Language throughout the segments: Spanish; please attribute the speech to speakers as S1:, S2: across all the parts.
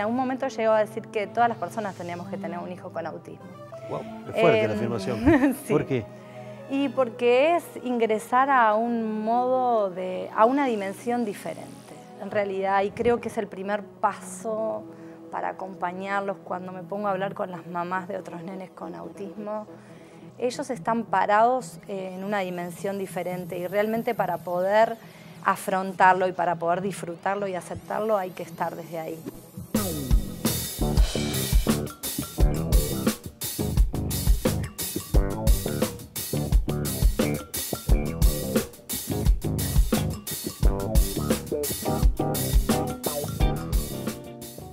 S1: en algún momento llegó a decir que todas las personas teníamos que tener un hijo con autismo.
S2: Wow, es fuerte la em, afirmación. ¿Por qué?
S1: Y porque es ingresar a un modo de, a una dimensión diferente, en realidad, y creo que es el primer paso para acompañarlos cuando me pongo a hablar con las mamás de otros nenes con autismo. Ellos están parados en una dimensión diferente y realmente para poder afrontarlo y para poder disfrutarlo y aceptarlo hay que estar desde ahí.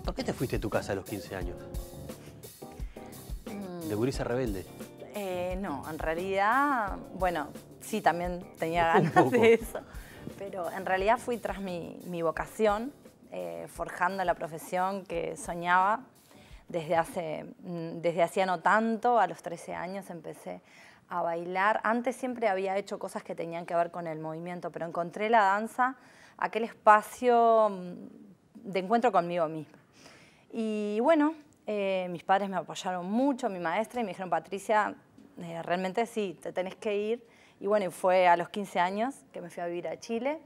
S2: ¿Por qué te fuiste a tu casa a los 15 años? Mm. ¿De gurisa rebelde?
S1: Eh, no, en realidad, bueno, sí, también tenía ganas de eso. Pero en realidad fui tras mi, vocación, eh, forjando la profesión que soñaba. Desde, mm, desde hacía no tanto, a los 13 años empecé a bailar. Antes siempre había hecho cosas que tenían que ver con el movimiento, pero encontré la danza aquel espacio mm, de encuentro conmigo misma. Y bueno, eh, mis padres me apoyaron mucho, mi maestra, y me dijeron, Patricia, eh, realmente sí, te tenés que ir. Y bueno, fue a los 15 años que me fui a vivir a Chile.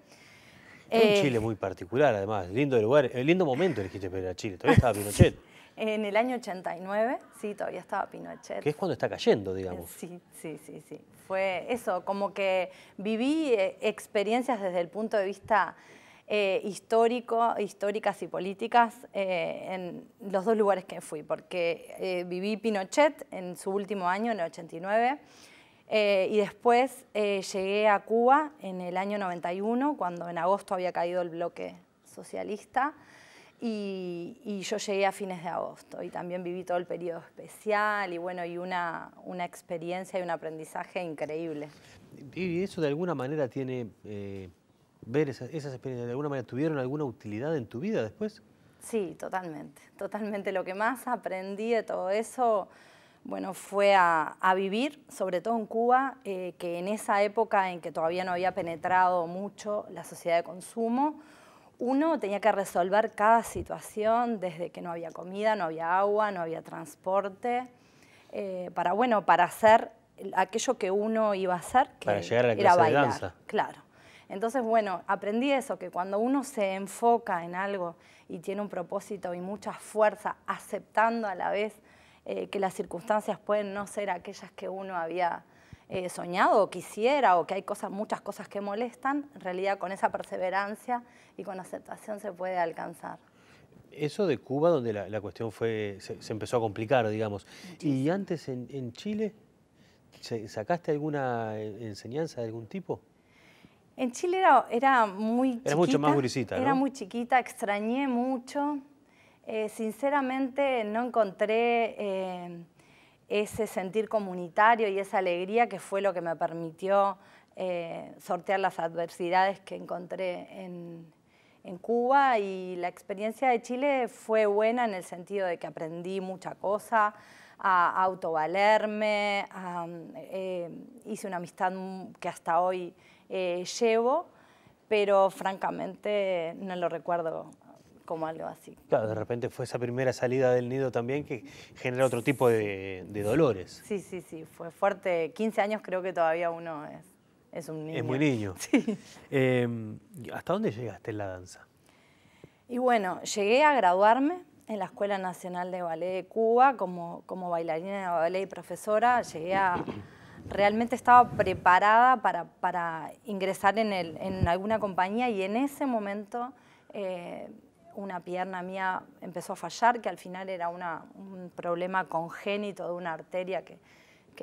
S1: Eh, un Chile
S2: muy particular, además, lindo lugar, eh, lindo momento elegiste para Chile, todavía estaba Pinochet.
S1: En el año 89, sí, todavía estaba Pinochet. Que es
S2: cuando está cayendo, digamos. Eh,
S1: sí, sí, sí, sí. Fue eso, como que viví eh, experiencias desde el punto de vista histórico, históricas y políticas en los dos lugares que fui, porque viví Pinochet en su último año, en el 89, eh, y después eh, llegué a Cuba en el año 91, cuando en agosto había caído el bloque socialista. Y, yo llegué a fines de agosto y también viví todo el periodo especial y bueno, y una, una experiencia y un aprendizaje increíble.
S2: ¿Y eso de alguna manera tiene, eh, ver esas, esas, experiencias, de alguna manera tuvieron alguna utilidad en tu vida después?
S1: Sí, totalmente, totalmente. Lo que más aprendí de todo eso bueno, fue a, vivir, sobre todo en Cuba, eh, que en esa época en que todavía no había penetrado mucho la sociedad de consumo, uno tenía que resolver cada situación, desde que no había comida, no había agua, no había transporte, eh, para, bueno, para hacer aquello que uno iba a hacer, que para llegar la era claro. Entonces, bueno, aprendí eso, que cuando uno se enfoca en algo y tiene un propósito y mucha fuerza, aceptando a la vez eh, que las circunstancias pueden no ser aquellas que uno había eh, soñado o quisiera o que hay cosas, muchas cosas que molestan, en realidad con esa perseverancia y con aceptación se puede alcanzar.
S2: Eso de Cuba, donde la, cuestión fue, se, empezó a complicar, digamos. ¿Y antes en, Chile? ¿Sacaste alguna enseñanza de algún tipo?
S1: En Chile era, era muy Era mucho más Era muy chiquita, extrañé mucho. Eh, sinceramente no encontré eh, ese sentir comunitario y esa alegría que fue lo que me permitió eh, sortear las adversidades que encontré en, Cuba y la experiencia de Chile fue buena en el sentido de que aprendí mucha cosa, a autovalerme, hice una amistad que hasta hoy llevo, pero francamente no lo recuerdo como algo así.
S2: Claro, de repente fue esa primera salida del nido también que genera otro tipo de, dolores.
S1: Sí, sí, sí, fue fuerte. 15 años creo que todavía uno es, es un niño. Es muy niño.
S2: Sí. Em, ¿Hasta dónde llegaste en la danza?
S1: Y bueno, llegué a graduarme en la Escuela Nacional de Ballet de Cuba como, como bailarina de ballet y profesora. Llegué a... Realmente estaba preparada para, para ingresar en, alguna compañía y en ese momento... Eh, una pierna mía empezó a fallar, que al final era un problema congénito de una arteria que,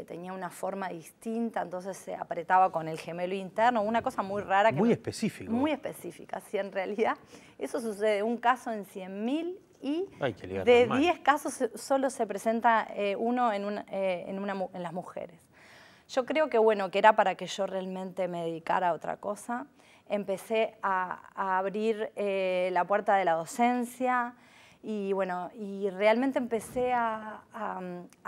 S1: tenía una forma distinta, entonces se apretaba con el gemelo interno, una cosa muy rara. muy
S2: específica. Muy
S1: específica, sí, en realidad. Eso sucede un caso en 100.000 y de 10 casos solo se presenta eh, uno en, eh, en las mujeres. Yo creo que, bueno, que era para que yo realmente me dedicara a otra cosa empecé a, abrir eh, la puerta de la docencia y bueno, y realmente empecé a,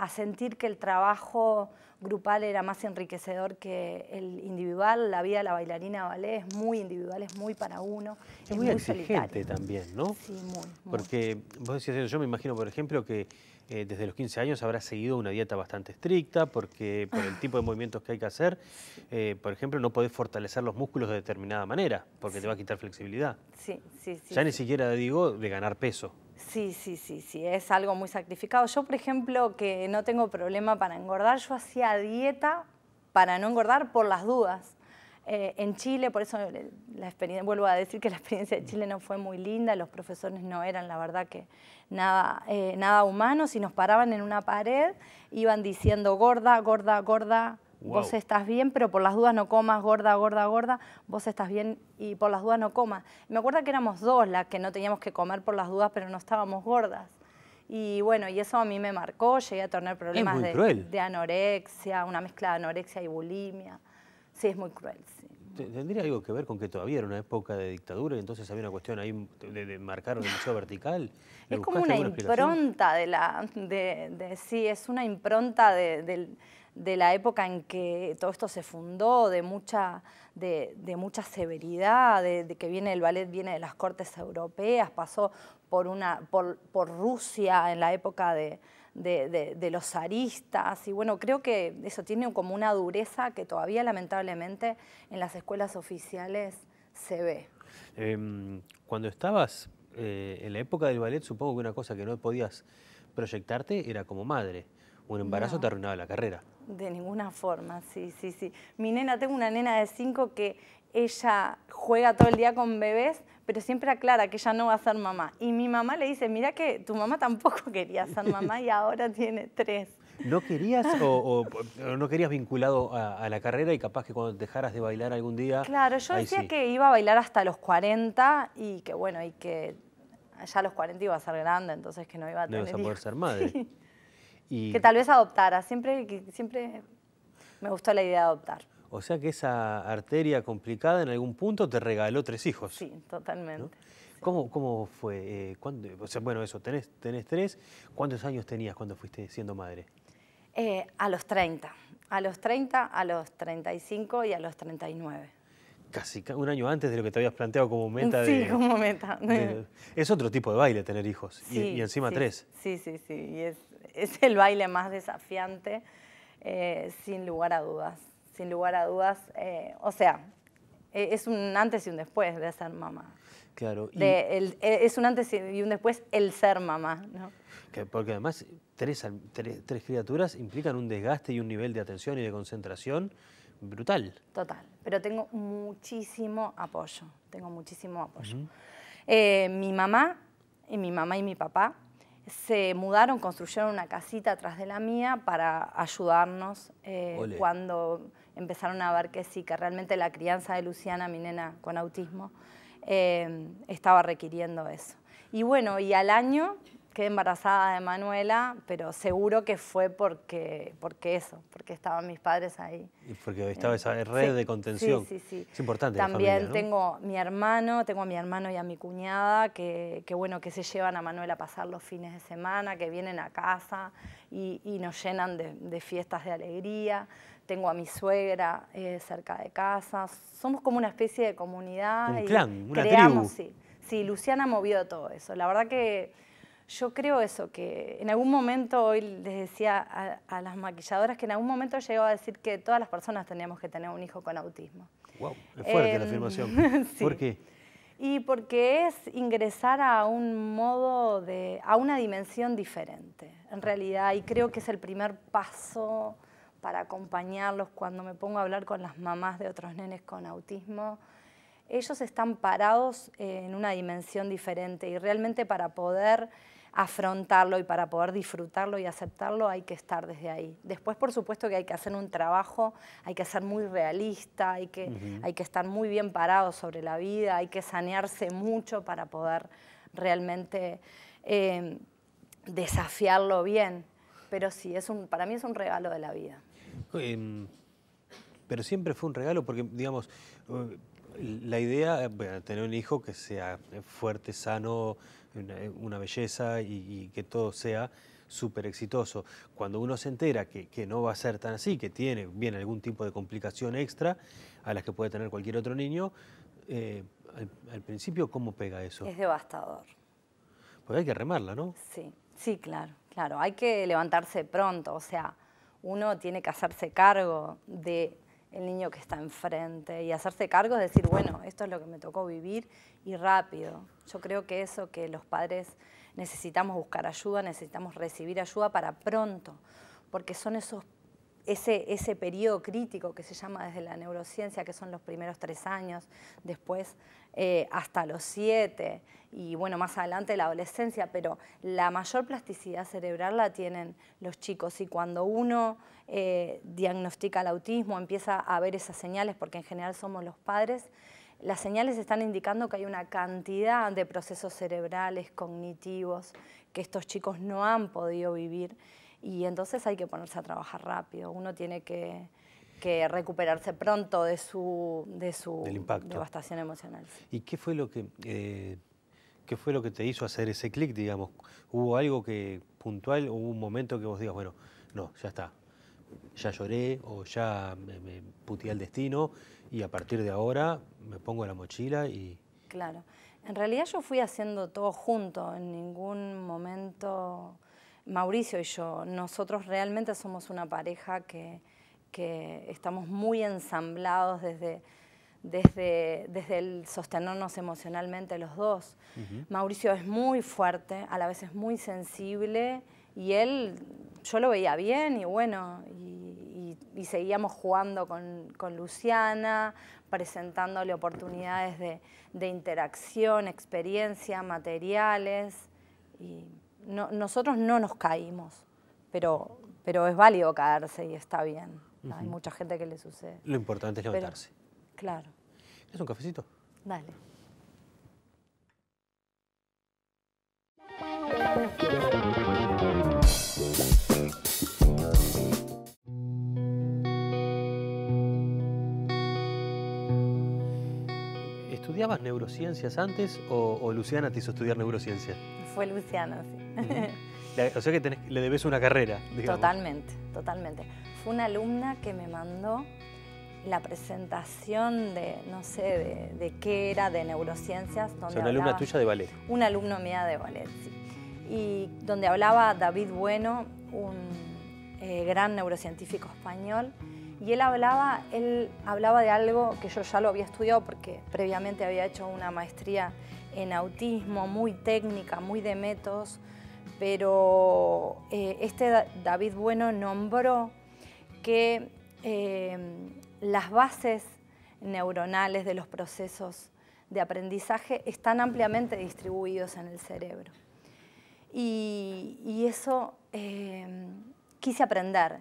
S1: sentir que el trabajo grupal era más enriquecedor que el individual. La vida de la bailarina ballet es muy individual, es muy para uno, es, muy, exigente también,
S2: ¿no? Sí, muy, Porque vos decías, yo me imagino, por ejemplo, que eh, desde los 15 años habrá seguido una dieta bastante estricta porque por el tipo de movimientos que hay que hacer, eh, por ejemplo, no podés fortalecer los músculos de determinada manera porque te va a quitar flexibilidad.
S1: Sí, sí, sí. Ya ni
S2: siquiera digo de ganar peso.
S1: Sí, sí, sí, sí, es algo muy sacrificado. Yo, por ejemplo, que no tengo problema para engordar, yo hacía dieta para no engordar por las dudas. Eh, en Chile, por eso eh, la experiencia, vuelvo a decir que la experiencia de Chile no fue muy linda, los profesores no eran, la verdad, que nada, eh, nada humanos y nos paraban en una pared, iban diciendo gorda, gorda, gorda, vos estás bien, pero por las dudas no comas, gorda, gorda, gorda, vos estás bien y por las dudas no comas. Me acuerdo que éramos dos las que no teníamos que comer por las dudas, pero no estábamos gordas. Y bueno, y eso a mí me marcó, llegué a tener problemas de anorexia, una mezcla de anorexia y bulimia. Sí, es muy cruel,
S2: ¿Tendría algo que ver con que todavía era una época de dictadura y entonces había una cuestión ahí de, marcar un museo vertical? Es como una impronta
S1: de la... De, sí, es una impronta de, la época en que todo esto se fundó, de mucha, de, mucha severidad, de, que viene el ballet viene de las cortes europeas, pasó por, una, por Rusia en la época de de, los aristas. Y bueno, creo que eso tiene como una dureza que todavía lamentablemente en las escuelas oficiales se ve.
S2: Em, cuando estabas eh, en la época del ballet, supongo que una cosa que no podías proyectarte era como madre. Un embarazo te arruinaba la carrera.
S1: De ninguna forma, sí, sí, sí. Mi nena, tengo una nena de cinco que ella juega todo el día con bebés, pero siempre aclara que ella no va a ser mamá. Y mi mamá le dice, mira que tu mamá tampoco quería ser mamá y ahora tiene tres.
S2: ¿No querías o, no querías vinculado a, la carrera y capaz que cuando dejaras de bailar algún día? Claro, yo decía
S1: que iba a bailar hasta los 40 y que bueno, y que ya a los 40 iba a ser grande, entonces que no iba a tener No poder
S2: ser madre. Y... Que tal
S1: vez adoptara, siempre, siempre me gustó la idea de adoptar.
S2: O sea que esa arteria complicada en algún punto te regaló tres hijos. Sí,
S1: totalmente.
S2: ¿Cómo, fue? Eh, o sea, bueno, eso, tenés, tenés tres. ¿Cuántos años tenías cuando fuiste siendo madre?
S1: Eh, a los 30. A los 30, a los 35 y a los 39
S2: casi un año antes de lo que te habías planteado como mm, meta. Sí, como meta. es otro tipo de baile tener hijos y, encima tres.
S1: Sí, sí, sí. Y es, el baile más desafiante, eh, sin lugar a dudas sin lugar a dudas, eh, o sea, e, es un antes y un después de ser mamá.
S2: Claro. E,
S1: es un antes y un después el ser mamá, ¿no?
S2: porque además tres, tres, criaturas implican un desgaste y un nivel de atención y de concentración brutal.
S1: Total, pero tengo muchísimo apoyo, tengo muchísimo apoyo. Eh, mi mamá, y mi mamá y mi papá, se mudaron, construyeron una casita atrás de la mía para ayudarnos eh, cuando empezaron a ver que sí, que realmente la crianza de Luciana, mi nena con autismo, eh, estaba requiriendo eso. Y bueno, y al año quedé embarazada de Manuela, pero seguro que fue porque, porque eso, porque estaban mis padres ahí.
S2: Y porque estaba eh, esa red de contención. Sí, sí, sí. Es importante. También tengo
S1: mi hermano, tengo a mi hermano y a mi cuñada, que, bueno, que se llevan a Manuela a pasar los fines de semana, que vienen a casa y, nos llenan de, de fiestas de alegría tengo a mi suegra eh, cerca de casa. Somos como una especie de comunidad. Un clan, una creamos, Sí. sí, Luciana movió todo eso. La verdad que yo creo eso, que en algún momento, hoy les decía a, las maquilladoras, que en algún momento llegó a decir que todas las personas teníamos que tener un hijo con autismo.
S2: Wow, es fuerte la em, afirmación. sí. ¿Por qué?
S1: Y porque es ingresar a un modo de, a una dimensión diferente, en realidad, y creo que es el primer paso para acompañarlos, cuando me pongo a hablar con las mamás de otros nenes con autismo, ellos están parados en una dimensión diferente y realmente para poder afrontarlo y para poder disfrutarlo y aceptarlo hay que estar desde ahí. Después, por supuesto, que hay que hacer un trabajo, hay que ser muy realista, hay que, hay que estar muy bien parados sobre la vida, hay que sanearse mucho para poder realmente eh, desafiarlo bien. Pero sí, es un, para mí es un regalo de la vida.
S2: Em, pero siempre fue un regalo porque, digamos, eh, la idea, bueno, tener un hijo que sea fuerte, sano, una, belleza y, que todo sea súper exitoso. Cuando uno se entera que, no va a ser tan así, que tiene bien algún tipo de complicación extra a las que puede tener cualquier otro niño, eh, al, al, principio, ¿cómo pega eso? Es
S1: devastador.
S2: Porque hay que remarla, ¿no?
S1: Sí, sí, claro, claro. Hay que levantarse pronto, o sea, uno tiene que hacerse cargo de el niño que está enfrente y hacerse cargo es decir, bueno, esto es lo que me tocó vivir y rápido. Yo creo que eso que los padres necesitamos buscar ayuda, necesitamos recibir ayuda para pronto, porque son esos ese, ese periodo crítico que se llama desde la neurociencia, que son los primeros tres años, después eh, hasta los 7 y bueno, más adelante la adolescencia, pero la mayor plasticidad cerebral la tienen los chicos y cuando uno eh, diagnostica el autismo, empieza a ver esas señales, porque en general somos los padres, las señales están indicando que hay una cantidad de procesos cerebrales, cognitivos, que estos chicos no han podido vivir y entonces hay que ponerse a trabajar rápido, uno tiene que que recuperarse pronto de su, de su devastación emocional.
S2: ¿Y qué fue lo que, eh, qué fue lo que te hizo hacer ese clic, digamos? ¿Hubo algo que puntual, hubo un momento que vos digas, bueno, no, ya está, ya lloré o ya me, me puteé al destino y a partir de ahora me pongo la mochila y...
S1: Claro. En realidad yo fui haciendo todo junto, en ningún momento Mauricio y yo, nosotros realmente somos una pareja que que estamos muy ensamblados desde, desde, desde el sostenernos emocionalmente los dos. Mauricio es muy fuerte, a la vez es muy sensible y él, yo lo veía bien y bueno, y, seguíamos jugando con, Luciana, presentándole oportunidades de, interacción, experiencia, materiales. Y nosotros no nos caímos, pero, pero es válido caerse y está bien. Hay mucha gente que le sucede. Lo importante es levantarse. claro. ¿Es un cafecito? Dale.
S2: ¿Estudiabas neurociencias antes o, Luciana te hizo estudiar neurociencias?
S1: Fue Luciana, sí.
S2: O sea que le debes una carrera. Totalmente,
S1: totalmente. Fue una alumna que me mandó la presentación de, no sé, de, qué era, de neurociencias. Donde o una alumna tuya de ballet. Una alumno mía de ballet, sí. Y donde hablaba David Bueno, un eh, gran neurocientífico español, y él hablaba, él hablaba de algo que yo ya lo había estudiado porque previamente había hecho una maestría en autismo, muy técnica, muy de métodos, pero eh, este David Bueno nombró que em, las bases neuronales de los procesos de aprendizaje están ampliamente distribuidos en el cerebro. Y, eso em, quise aprender.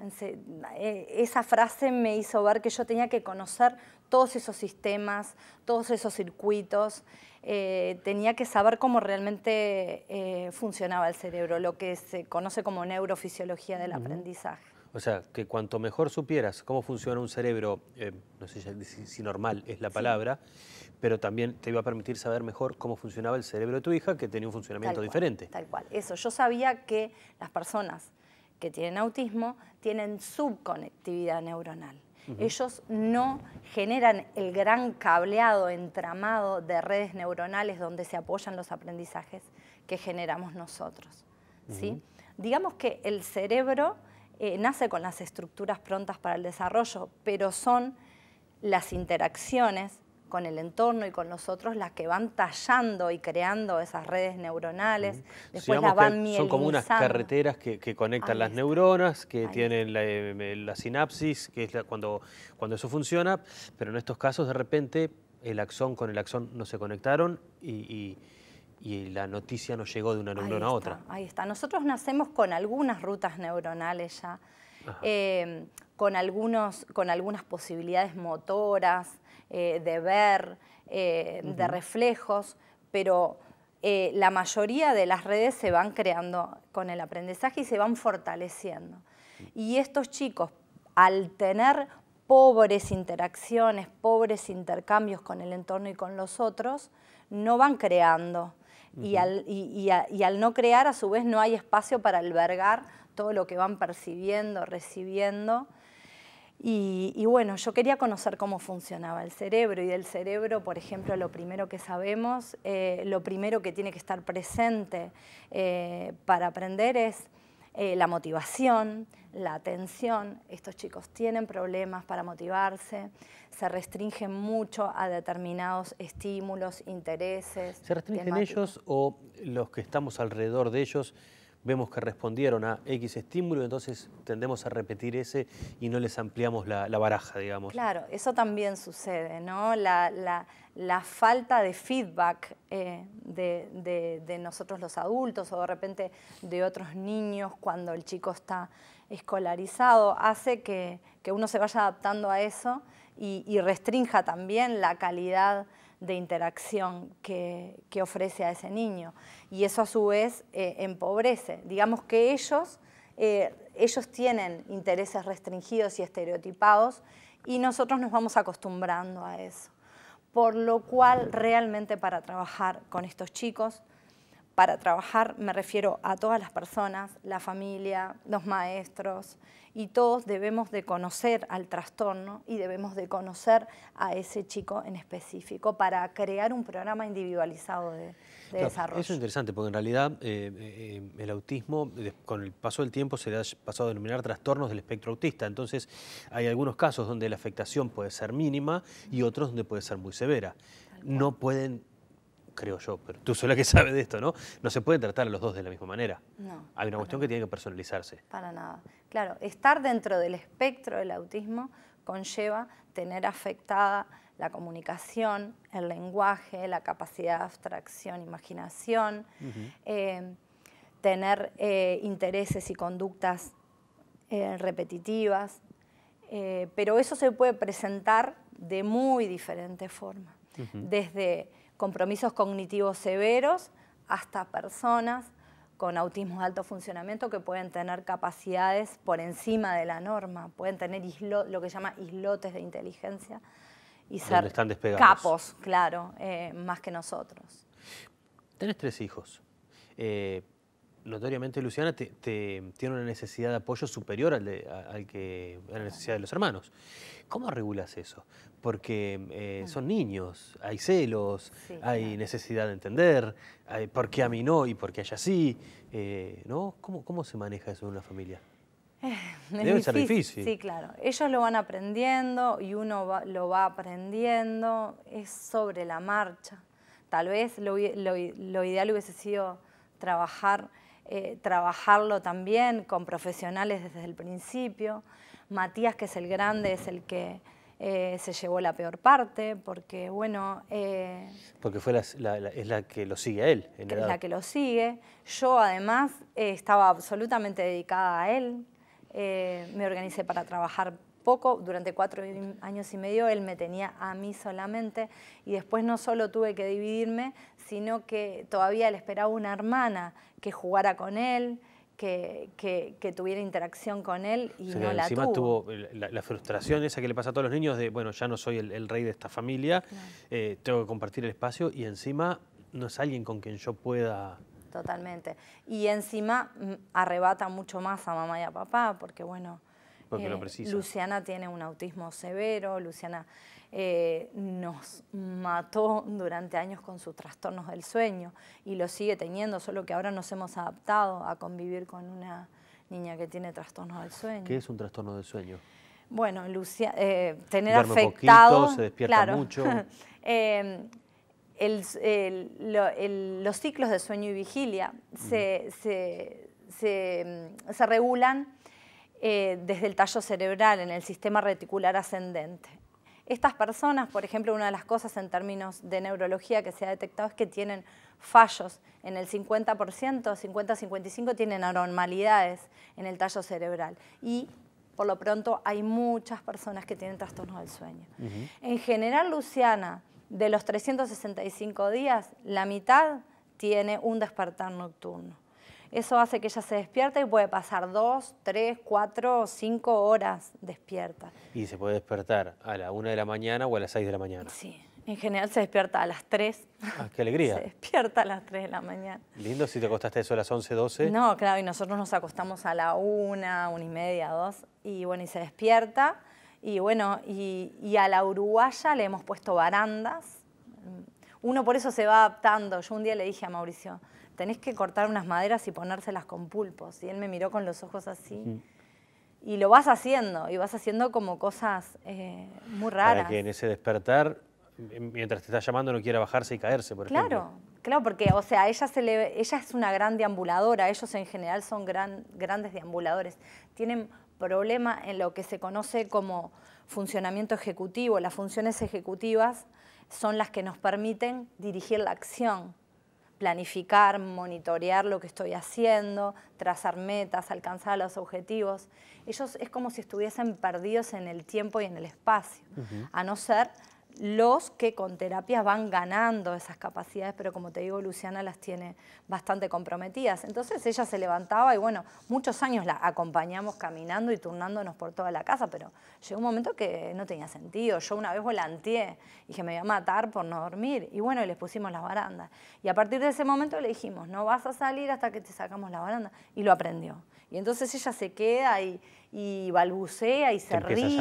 S1: Eh, esa frase me hizo ver que yo tenía que conocer todos esos sistemas, todos esos circuitos. Eh, tenía que saber cómo realmente eh, funcionaba el cerebro, lo que se conoce como neurofisiología del aprendizaje.
S2: O sea, que cuanto mejor supieras cómo funciona un cerebro, eh, no sé si, normal es la palabra, pero también te iba a permitir saber mejor cómo funcionaba el cerebro de tu hija, que tenía un funcionamiento diferente. tal cual,
S1: eso. Yo sabía que las personas que tienen autismo tienen subconectividad neuronal. Ellos no generan el gran cableado, entramado de redes neuronales donde se apoyan los aprendizajes que generamos nosotros. ¿sí? Digamos que el cerebro eh, nace con las estructuras prontas para el desarrollo, pero son las interacciones con el entorno y con nosotros las que van tallando y creando esas redes neuronales. van Son como unas carreteras
S2: que, conectan las neuronas, que tienen eh, eh, la, sinapsis, que es la, cuando, cuando eso funciona, pero en estos casos de repente el axón con el axón no se conectaron y, la noticia no llegó de una neurona a otra.
S1: Ahí está. Nosotros nacemos con algunas rutas neuronales ya, eh, con, algunos, con algunas posibilidades motoras, eh, de ver, eh, de reflejos, pero eh, la mayoría de las redes se van creando con el aprendizaje y se van fortaleciendo. Y estos chicos, al tener pobres interacciones, pobres intercambios con el entorno y con los otros, no van creando. y, al, y al no crear, a su vez, no hay espacio para albergar todo lo que van percibiendo, recibiendo y, bueno, yo quería conocer cómo funcionaba el cerebro y del cerebro, por ejemplo, lo primero que sabemos, eh, lo primero que tiene que estar presente eh, para aprender es eh, la motivación, la atención. Estos chicos tienen problemas para motivarse, se restringen mucho a determinados estímulos, intereses. ¿Se restringen ellos
S2: o los que estamos alrededor de ellos? vemos que respondieron a X estímulo, entonces tendemos a repetir ese y no les ampliamos la, baraja, digamos. Claro,
S1: eso también sucede, ¿no? La, falta de feedback eh, de, nosotros los adultos o de repente de otros niños cuando el chico está escolarizado hace que, uno se vaya adaptando a eso y, y restrinja también la calidad de interacción que, ofrece a ese niño. Y eso a su vez eh, empobrece. Digamos que ellos, eh, ellos tienen intereses restringidos y estereotipados y nosotros nos vamos acostumbrando a eso. Por lo cual realmente para trabajar con estos chicos para trabajar me refiero a todas las personas, la familia, los maestros, y todos debemos de conocer al trastorno y debemos de conocer a ese chico en específico para crear un programa individualizado de, desarrollo. Eso
S2: es interesante, porque en realidad eh, eh, el autismo con el paso del tiempo se le ha pasado a denominar trastornos del espectro autista, entonces hay algunos casos donde la afectación puede ser mínima y otros donde puede ser muy severa. No pueden creo yo, pero tú sola que sabes de esto, ¿no? No se puede tratar a los dos de la misma manera. No. Hay una cuestión que tiene que personalizarse.
S1: Para nada. Claro, estar dentro del espectro del autismo conlleva tener afectada la comunicación, el lenguaje, la capacidad de abstracción, imaginación, eh, tener eh, intereses y conductas eh, repetitivas, pero eso se puede presentar de muy diferente forma. desde compromisos cognitivos severos hasta personas con autismo de alto funcionamiento que pueden tener capacidades por encima de la norma, pueden tener lo que llama islotes de inteligencia y ser capos, claro, eh, más que nosotros.
S2: tienes tres hijos. Eh, notoriamente Luciana te, tiene una necesidad de apoyo superior al, que, a la necesidad de los hermanos. ¿Cómo regulas eso? Porque eh, mm. son niños, hay celos, hay necesidad de entender, hay, por qué a mí no y por qué a ella sí. Eh, ¿no? ¿Cómo, ¿Cómo se maneja eso en una familia?
S1: Debe ser difícil. Sí, claro. Ellos lo van aprendiendo y uno lo va aprendiendo. Es sobre la marcha. Tal vez lo ideal hubiese sido trabajar eh, trabajarlo también con profesionales desde el principio. Matías, que es el grande, es el que eh, se llevó la peor parte, porque bueno... Eh,
S2: porque fue es la que lo sigue a él. es la que
S1: lo sigue. Yo además estaba absolutamente dedicada a él. me organicé para trabajar poco, durante cuatro años y medio él me tenía a mí solamente y después no solo tuve que dividirme, sino que todavía le esperaba una hermana que jugara con él, que, tuviera interacción con él y no la encima tuvo.
S2: la, frustración esa que le pasa a todos los niños de, bueno, ya no soy el, rey de esta familia, eh, tengo que compartir el espacio y encima no es alguien con quien yo pueda...
S1: Totalmente. Y encima mm, arrebata mucho más a mamá y a papá, porque bueno, eh, Luciana tiene un autismo severo, Luciana eh, nos mató durante años con sus trastornos del sueño y lo sigue teniendo, solo que ahora nos hemos adaptado a convivir con una niña que tiene trastornos del sueño. ¿Qué
S2: es un trastorno del sueño?
S1: Bueno, eh, tener afectado... se despierta mucho. Em, los ciclos de sueño y vigilia se, mm, se regulan eh, desde el tallo cerebral, en el sistema reticular ascendente. Estas personas, por ejemplo, una de las cosas en términos de neurología que se ha detectado es que tienen fallos en el 50%, 50-55 tienen anormalidades en el tallo cerebral. Y por lo pronto hay muchas personas que tienen trastornos del sueño. En general, Luciana, de los 365 días, la mitad tiene un despertar nocturno. Eso hace que ella se despierta y puede pasar dos, tres, cuatro, cinco horas despierta.
S2: Y se puede despertar a la una de la mañana o a las seis de la mañana. Sí.
S1: En general se despierta a las tres.
S2: Ah, ¡Qué alegría! Se
S1: despierta a las tres de la mañana.
S2: Lindo si te acostaste eso a las once, doce. No,
S1: claro, y nosotros nos acostamos a la una, una y media, dos, y bueno, y se despierta. Y bueno, y a la uruguaya le hemos puesto barandas, uno por eso se va adaptando. Yo un día le dije a Mauricio, tenés que cortar unas maderas y ponérselas con pulpos. Y él me miró con los ojos así. Y lo vas haciendo, y vas haciendo como cosas eh, muy raras. Para que
S2: en ese despertar, mientras te está llamando, no quiera bajarse y caerse, por claro, ejemplo.
S1: Claro, porque, o sea, ella, se le, ella es una gran deambuladora, ellos en general son grandes deambuladores. Tienen problema en lo que se conoce como funcionamiento ejecutivo, las funciones ejecutivas son las que nos permiten dirigir la acción, planificar, monitorear lo que estoy haciendo, trazar metas, alcanzar los objetivos. Ellos es como si estuviesen perdidos en el tiempo y en el espacio, a no ser los que con terapias van ganando esas capacidades, pero como te digo, Luciana las tiene bastante comprometidas. Entonces ella se levantaba y bueno, muchos años la acompañamos caminando y turnándonos por toda la casa, pero llegó un momento que no tenía sentido. Yo una vez y dije, me voy a matar por no dormir. Y bueno, les pusimos las barandas. Y a partir de ese momento le dijimos, no vas a salir hasta que te sacamos la baranda. Y lo aprendió. Y entonces ella se queda y y balbucea y se ríe. ¿sí?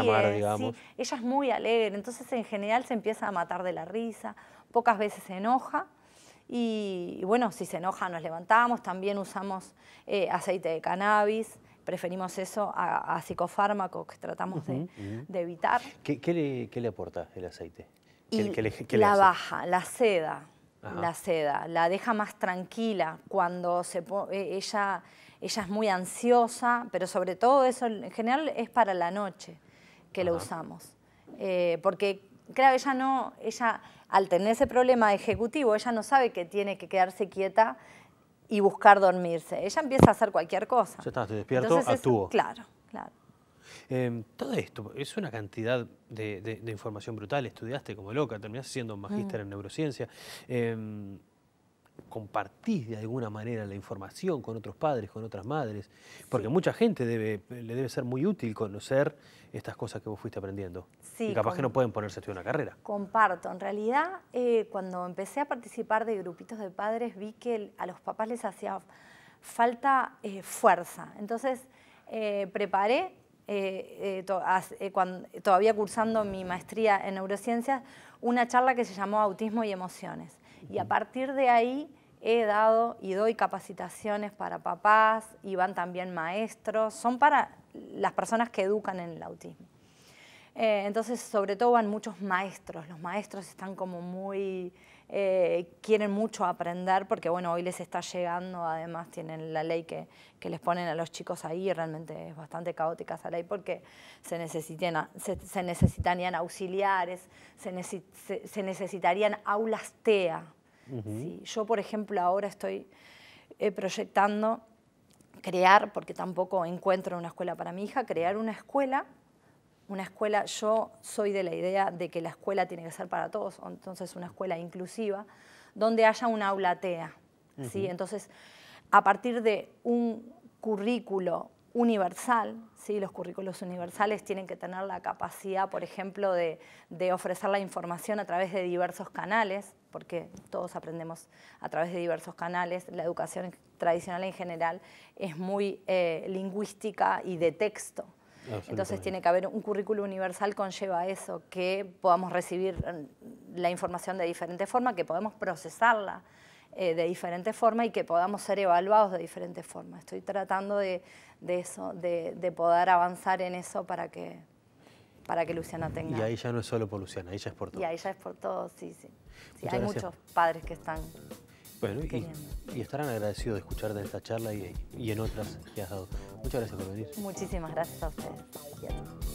S1: Ella es muy alegre, entonces en general se empieza a matar de la risa, pocas veces se enoja. Y, bueno, si se enoja nos levantamos, también usamos eh, aceite de cannabis, preferimos eso a, psicofármacos que tratamos de, evitar.
S2: ¿Qué, le, aporta el aceite? y la baja,
S1: la seda, la seda, la deja más tranquila cuando se eh, ella ella es muy ansiosa, pero sobre todo eso en general es para la noche que lo usamos. Eh, porque, claro, ella no, ella al tener ese problema ejecutivo, ella no sabe que tiene que quedarse quieta y buscar dormirse. Ella empieza a hacer cualquier cosa. Yo
S2: estaba despierto, actúo. claro, claro. Em, todo esto es una cantidad de, información brutal. Estudiaste como loca, terminaste siendo un magíster mm. en neurociencia. Em, compartís de alguna manera la información con otros padres, con otras madres, porque mucha gente le debe ser muy útil conocer estas cosas que vos fuiste aprendiendo. y capaz que no pueden ponerse a estudiar una carrera.
S1: Comparto. En realidad, eh, cuando empecé a participar de grupitos de padres, vi que a los papás les hacía falta eh, fuerza. Entonces, eh, preparé, todavía cursando mi maestría en neurociencias, una charla que se llamó Autismo y Emociones y a partir de ahí he dado y doy capacitaciones para papás y van también maestros, son para las personas que educan en el autismo. Eh, entonces, sobre todo van muchos maestros, los maestros están como muy eh, quieren mucho aprender porque bueno, hoy les está llegando, además tienen la ley que, les ponen a los chicos ahí, realmente es bastante caótica esa ley porque se, se, necesitarían auxiliares, se, necesitarían aulas TEA. Yo, por ejemplo, ahora estoy eh, proyectando crear, porque tampoco encuentro una escuela para mi hija, crear una escuela una escuela, yo soy de la idea de que la escuela tiene que ser para todos, entonces una escuela inclusiva, donde haya un aula TEA. ¿sí? Entonces, a partir de un currículo universal, ¿sí? los currículos universales tienen que tener la capacidad, por ejemplo, de, ofrecer la información a través de diversos canales, porque todos aprendemos a través de diversos canales, la educación tradicional en general es muy eh, lingüística y de texto, entonces tiene que haber un currículo universal conlleva eso, que podamos recibir mm, la información de diferente forma, que podamos procesarla eh, de diferente forma y que podamos ser evaluados de diferente forma. Estoy tratando de, eso, de, poder avanzar en eso para que, para que Luciana tenga. Y ahí
S2: ya no es solo por Luciana, ahí ya es por todos. Y
S1: ahí ya es por todos, sí, sí. hay muchos padres que están
S2: bueno, y, estarán agradecidos de escuchar de esta charla y, y en otras que has dado. Muchas gracias por venir.
S1: Muchísimas gracias a ustedes.